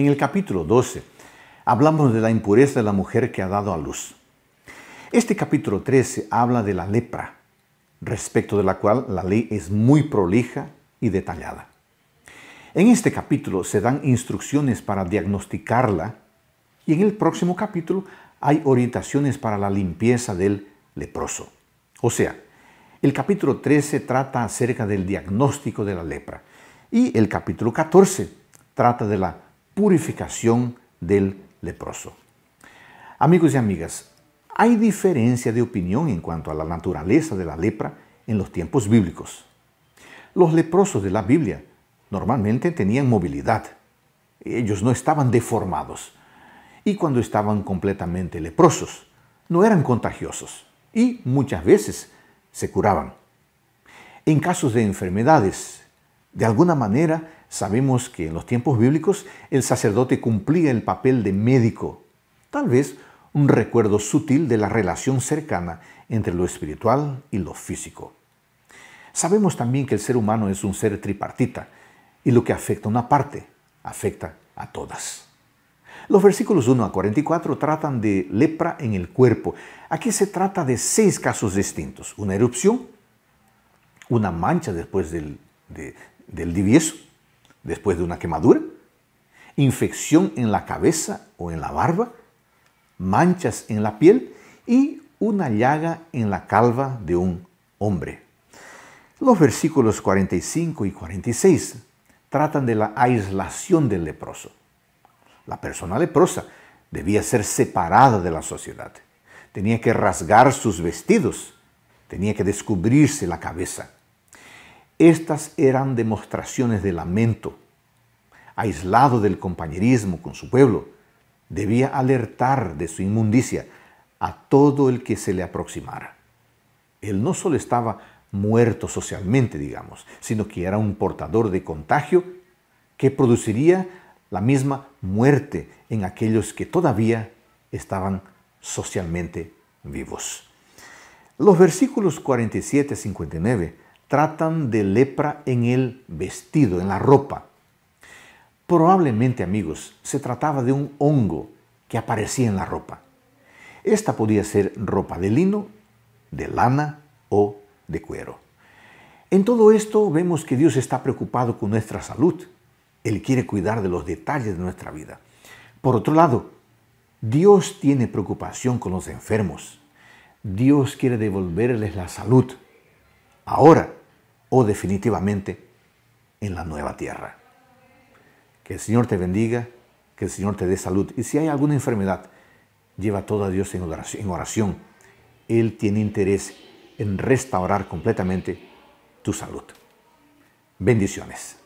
En el capítulo 12 hablamos de la impureza de la mujer que ha dado a luz. Este capítulo 13 habla de la lepra, respecto de la cual la ley es muy prolija y detallada. En este capítulo se dan instrucciones para diagnosticarla y en el próximo capítulo hay orientaciones para la limpieza del leproso. O sea, el capítulo 13 trata acerca del diagnóstico de la lepra y el capítulo 14 trata de la purificación del leproso. Amigos y amigas, hay diferencia de opinión en cuanto a la naturaleza de la lepra en los tiempos bíblicos. Los leprosos de la Biblia normalmente tenían movilidad. Ellos no estaban deformados. Y cuando estaban completamente leprosos, no eran contagiosos y muchas veces se curaban. En casos de enfermedades de alguna manera, sabemos que en los tiempos bíblicos el sacerdote cumplía el papel de médico, tal vez un recuerdo sutil de la relación cercana entre lo espiritual y lo físico. Sabemos también que el ser humano es un ser tripartita y lo que afecta a una parte afecta a todas. Los versículos 1 a 44 tratan de lepra en el cuerpo. Aquí se trata de seis casos distintos. Una erupción, una mancha después del, de, del divieso después de una quemadura, infección en la cabeza o en la barba, manchas en la piel y una llaga en la calva de un hombre. Los versículos 45 y 46 tratan de la aislación del leproso. La persona leprosa debía ser separada de la sociedad. Tenía que rasgar sus vestidos, tenía que descubrirse la cabeza estas eran demostraciones de lamento. Aislado del compañerismo con su pueblo, debía alertar de su inmundicia a todo el que se le aproximara. Él no solo estaba muerto socialmente, digamos, sino que era un portador de contagio que produciría la misma muerte en aquellos que todavía estaban socialmente vivos. Los versículos 47 59 tratan de lepra en el vestido, en la ropa. Probablemente, amigos, se trataba de un hongo que aparecía en la ropa. Esta podía ser ropa de lino, de lana o de cuero. En todo esto vemos que Dios está preocupado con nuestra salud. Él quiere cuidar de los detalles de nuestra vida. Por otro lado, Dios tiene preocupación con los enfermos. Dios quiere devolverles la salud. Ahora, o definitivamente en la nueva tierra. Que el Señor te bendiga, que el Señor te dé salud. Y si hay alguna enfermedad, lleva todo a Dios en oración. Él tiene interés en restaurar completamente tu salud. Bendiciones.